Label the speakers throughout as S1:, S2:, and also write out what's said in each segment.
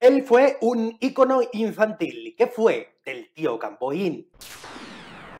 S1: Él fue un ícono infantil que fue del tío Campoín.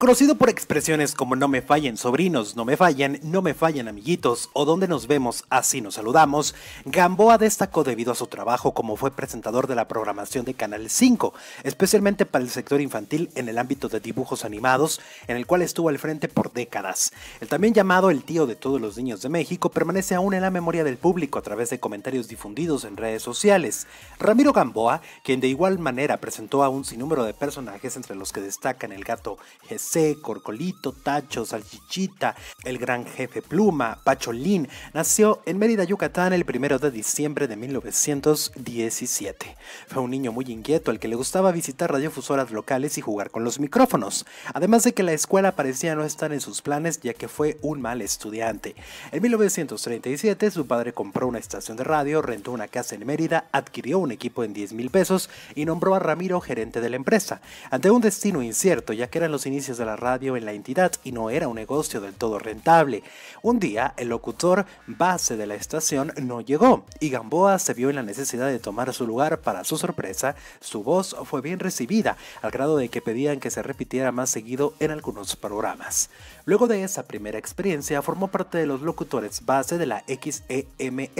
S1: Conocido por expresiones como no me fallen sobrinos, no me fallen, no me fallen amiguitos o donde nos vemos así nos saludamos, Gamboa destacó debido a su trabajo como fue presentador de la programación de Canal 5, especialmente para el sector infantil en el ámbito de dibujos animados, en el cual estuvo al frente por décadas. El también llamado el tío de todos los niños de México permanece aún en la memoria del público a través de comentarios difundidos en redes sociales. Ramiro Gamboa, quien de igual manera presentó a un sinnúmero de personajes entre los que destacan el gato Jesús, C, Corcolito, Tacho, Salchichita, El Gran Jefe Pluma, Pacholín, nació en Mérida, Yucatán el 1 de diciembre de 1917. Fue un niño muy inquieto al que le gustaba visitar radiofusoras locales y jugar con los micrófonos, además de que la escuela parecía no estar en sus planes ya que fue un mal estudiante. En 1937 su padre compró una estación de radio, rentó una casa en Mérida, adquirió un equipo en 10 mil pesos y nombró a Ramiro gerente de la empresa. Ante un destino incierto ya que eran los inicios de la radio en la entidad y no era un negocio del todo rentable. Un día, el locutor base de la estación no llegó y Gamboa se vio en la necesidad de tomar su lugar. Para su sorpresa, su voz fue bien recibida, al grado de que pedían que se repitiera más seguido en algunos programas. Luego de esa primera experiencia, formó parte de los locutores base de la XEME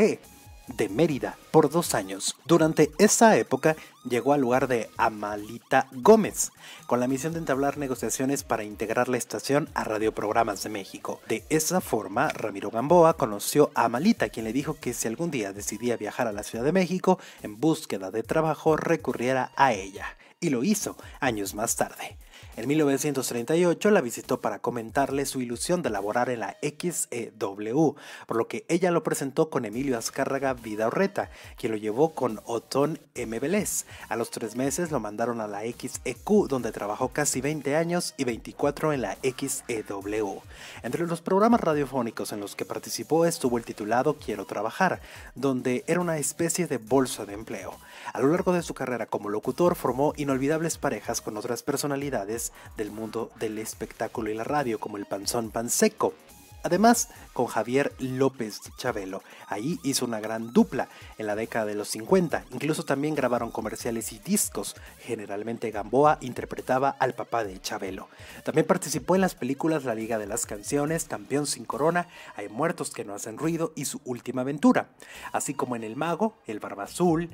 S1: de Mérida por dos años. Durante esa época llegó al lugar de Amalita Gómez, con la misión de entablar negociaciones para integrar la estación a Radioprogramas de México. De esa forma, Ramiro Gamboa conoció a Amalita, quien le dijo que si algún día decidía viajar a la Ciudad de México en búsqueda de trabajo, recurriera a ella. Y lo hizo años más tarde. En 1938 la visitó para comentarle su ilusión de laborar en la XEW, por lo que ella lo presentó con Emilio Azcárraga Vidaurreta, quien lo llevó con Otón M. Vélez. A los tres meses lo mandaron a la XEQ, donde trabajó casi 20 años y 24 en la XEW. Entre los programas radiofónicos en los que participó estuvo el titulado Quiero trabajar, donde era una especie de bolsa de empleo. A lo largo de su carrera como locutor formó inolvidables parejas con otras personalidades del mundo del espectáculo y la radio, como el Panzón Panseco. Además, con Javier López Chabelo. Ahí hizo una gran dupla en la década de los 50. Incluso también grabaron comerciales y discos. Generalmente Gamboa interpretaba al papá de Chabelo. También participó en las películas La Liga de las Canciones, Campeón sin Corona, Hay Muertos que no hacen ruido y Su Última Aventura. Así como en El Mago, El Barba Azul,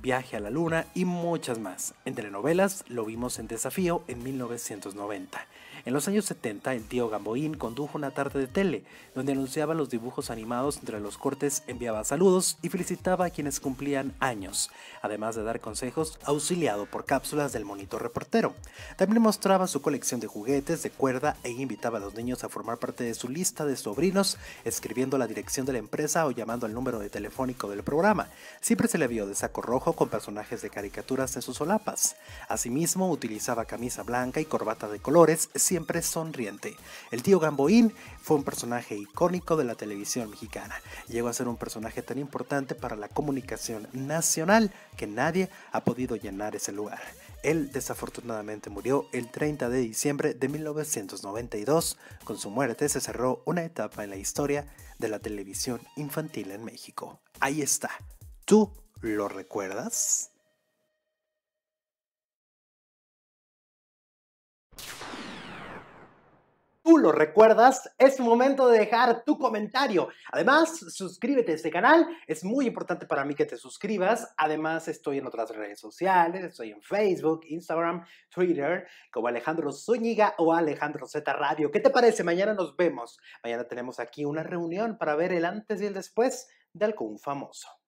S1: Viaje a la Luna y muchas más. En telenovelas lo vimos en Desafío en 1990. En los años 70, el tío Gamboín condujo una tarde de tele, donde anunciaba los dibujos animados entre los cortes, enviaba saludos y felicitaba a quienes cumplían años, además de dar consejos auxiliado por cápsulas del monitor reportero. También mostraba su colección de juguetes de cuerda e invitaba a los niños a formar parte de su lista de sobrinos, escribiendo la dirección de la empresa o llamando al número de telefónico del programa. Siempre se le vio de saco rojo con personajes de caricaturas en sus solapas. Asimismo, utilizaba camisa blanca y corbata de colores, siempre sonriente. El tío Gamboín fue un personaje icónico de la televisión mexicana. Llegó a ser un personaje tan importante para la comunicación nacional que nadie ha podido llenar ese lugar. Él desafortunadamente murió el 30 de diciembre de 1992. Con su muerte se cerró una etapa en la historia de la televisión infantil en México. Ahí está. ¿Tú lo recuerdas? lo recuerdas, es momento de dejar tu comentario. Además, suscríbete a este canal, es muy importante para mí que te suscribas. Además, estoy en otras redes sociales, estoy en Facebook, Instagram, Twitter, como Alejandro Zúñiga o Alejandro Z Radio. ¿Qué te parece? Mañana nos vemos. Mañana tenemos aquí una reunión para ver el antes y el después de algún famoso.